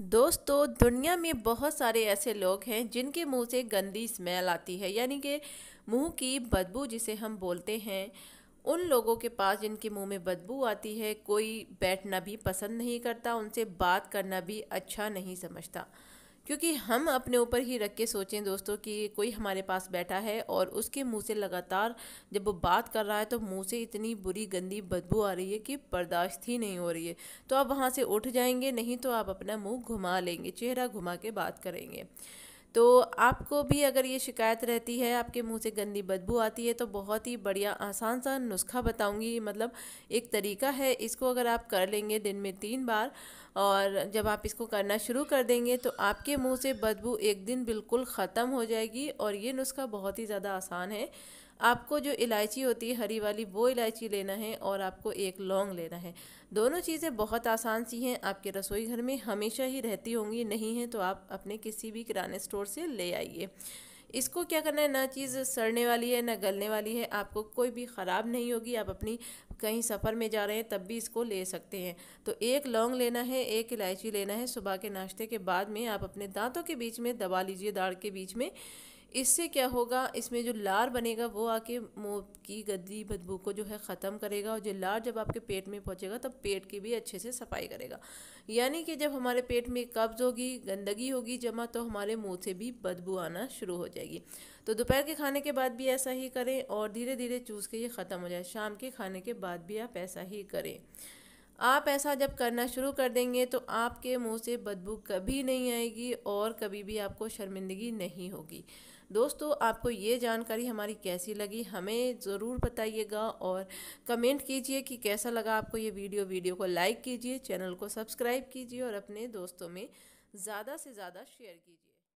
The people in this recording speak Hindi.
दोस्तों दुनिया में बहुत सारे ऐसे लोग हैं जिनके मुंह से गंदी स्मेल आती है यानी कि मुंह की बदबू जिसे हम बोलते हैं उन लोगों के पास जिनके मुंह में बदबू आती है कोई बैठना भी पसंद नहीं करता उनसे बात करना भी अच्छा नहीं समझता क्योंकि हम अपने ऊपर ही रख के सोचें दोस्तों कि कोई हमारे पास बैठा है और उसके मुंह से लगातार जब वो बात कर रहा है तो मुंह से इतनी बुरी गंदी बदबू आ रही है कि बर्दाश्त ही नहीं हो रही है तो आप वहाँ से उठ जाएंगे नहीं तो आप अपना मुंह घुमा लेंगे चेहरा घुमा के बात करेंगे तो आपको भी अगर ये शिकायत रहती है आपके मुंह से गंदी बदबू आती है तो बहुत ही बढ़िया आसान सा नुस्खा बताऊंगी मतलब एक तरीका है इसको अगर आप कर लेंगे दिन में तीन बार और जब आप इसको करना शुरू कर देंगे तो आपके मुंह से बदबू एक दिन बिल्कुल ख़त्म हो जाएगी और ये नुस्खा बहुत ही ज़्यादा आसान है आपको जो इलायची होती है हरी वाली वो इलायची लेना है और आपको एक लौंग लेना है दोनों चीज़ें बहुत आसान सी हैं आपके रसोई घर में हमेशा ही रहती होंगी नहीं है तो आप अपने किसी भी किराने स्टोर से ले आइए इसको क्या करना है ना चीज़ सड़ने वाली है ना गलने वाली है आपको कोई भी ख़राब नहीं होगी आप अपनी कहीं सफ़र में जा रहे हैं तब भी इसको ले सकते हैं तो एक लौंग लेना है एक इलायची लेना है सुबह के नाश्ते के बाद में आप अपने दांतों के बीच में दबा लीजिए दाढ़ के बीच में इससे क्या होगा इसमें जो लार बनेगा वो आके मुँह की गद्दी बदबू को जो है ख़त्म करेगा और जो लार जब आपके पेट में पहुँचेगा तब पेट की भी अच्छे से सफाई करेगा यानी कि जब हमारे पेट में कब्ज़ होगी गंदगी होगी जमा तो हमारे मुँह से भी बदबू आना शुरू हो जाएगी तो दोपहर के खाने के बाद भी ऐसा ही करें और धीरे धीरे चूस के ये ख़त्म हो जाए शाम के खाने के बाद भी आप ऐसा ही करें आप ऐसा जब करना शुरू कर देंगे तो आपके मुंह से बदबू कभी नहीं आएगी और कभी भी आपको शर्मिंदगी नहीं होगी दोस्तों आपको ये जानकारी हमारी कैसी लगी हमें ज़रूर बताइएगा और कमेंट कीजिए कि कैसा लगा आपको ये वीडियो वीडियो को लाइक कीजिए चैनल को सब्सक्राइब कीजिए और अपने दोस्तों में ज़्यादा से ज़्यादा शेयर कीजिए